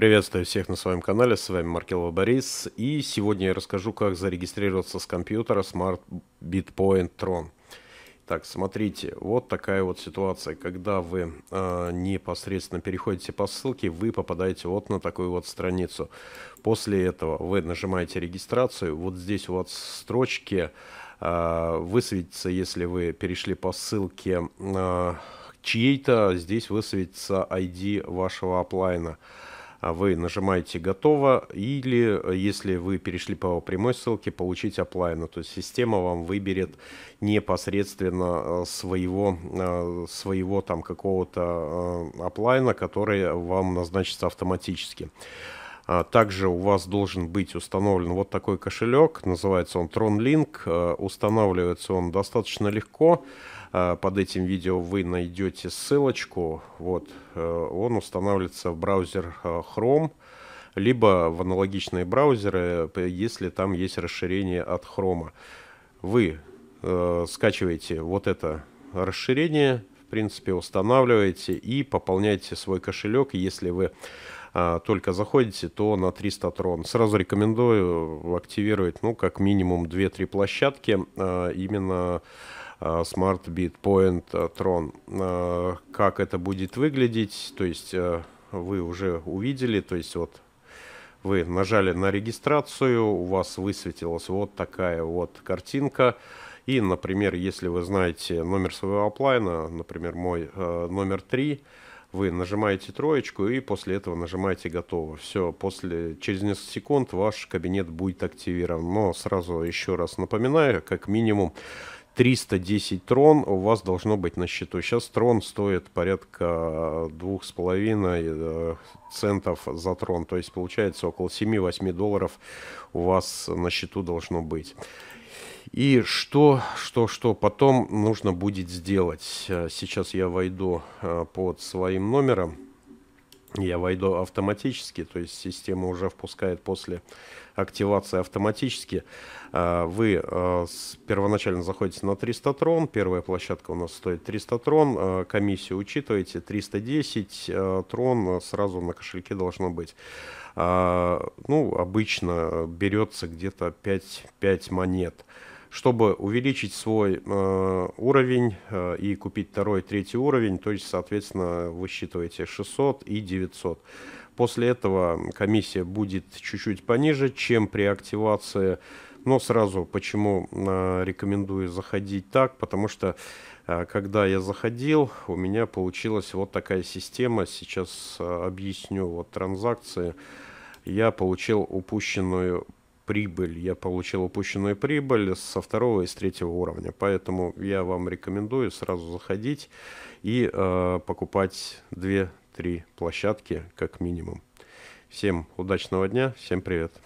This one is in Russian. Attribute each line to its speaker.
Speaker 1: Приветствую всех на своем канале, с вами Маркелов Борис, и сегодня я расскажу, как зарегистрироваться с компьютера Smart Bitpoint Tron. Так, смотрите, вот такая вот ситуация, когда вы э, непосредственно переходите по ссылке, вы попадаете вот на такую вот страницу. После этого вы нажимаете регистрацию, вот здесь у вас строчки э, высветится, если вы перешли по ссылке э, чьей-то, здесь высветится ID вашего оплайна. А вы нажимаете «Готово» или, э, если вы перешли по прямой ссылке, «Получить оплайну». То есть система вам выберет непосредственно э, своего, э, своего там какого-то оплайна, который вам назначится автоматически. А также у вас должен быть установлен вот такой кошелек, называется он TronLink, устанавливается он достаточно Легко Э, под этим видео вы найдете ссылочку. Вот, э, он устанавливается в браузер э, Chrome, либо в аналогичные браузеры, если там есть расширение от Chrome. Вы э, скачиваете вот это расширение, в принципе, устанавливаете и пополняете свой кошелек, если вы только заходите, то на 300 трон. Сразу рекомендую активировать, ну, как минимум 2-3 площадки именно Э, Smart Bit Point э, Tron. Э, как это будет выглядеть, то есть вы уже увидели, то есть вот вы нажали на регистрацию, у вас высветилась вот такая вот картинка. И, например, если вы знаете номер своего оплайна, например, мой номер 3, вы нажимаете троечку и после этого нажимаете «Готово». Все, после, через несколько секунд ваш кабинет будет активирован. Но сразу еще раз напоминаю, как минимум 310 трон у вас должно быть на счету. Сейчас трон стоит порядка 2,5 э, э, центов за трон. То есть получается около 7-8 долларов у вас на счету должно быть. И что, что, что потом нужно будет сделать. Э, сейчас я войду под своим номером я войду автоматически, то есть система уже впускает после активации автоматически. А, вы а, первоначально заходите на 300 трон, первая площадка у нас стоит 300 трон, а, комиссию учитываете, 310 трон сразу на кошельке должно быть. Ну, обычно берется где-то 5, 5 монет чтобы увеличить свой э, уровень э, и купить второй, третий уровень, то есть, соответственно, вы считываете 600 и 900. После этого комиссия будет чуть-чуть пониже, чем при активации. Но сразу, почему э, рекомендую заходить так, потому что э, когда я заходил, у меня получилась вот такая система. Сейчас э, объясню вот транзакции. Я получил упущенную прибыль, я получил упущенную прибыль со второго и с третьего уровня. Поэтому я вам рекомендую сразу заходить и э, покупать 2-3 площадки как минимум. Всем удачного дня, всем привет!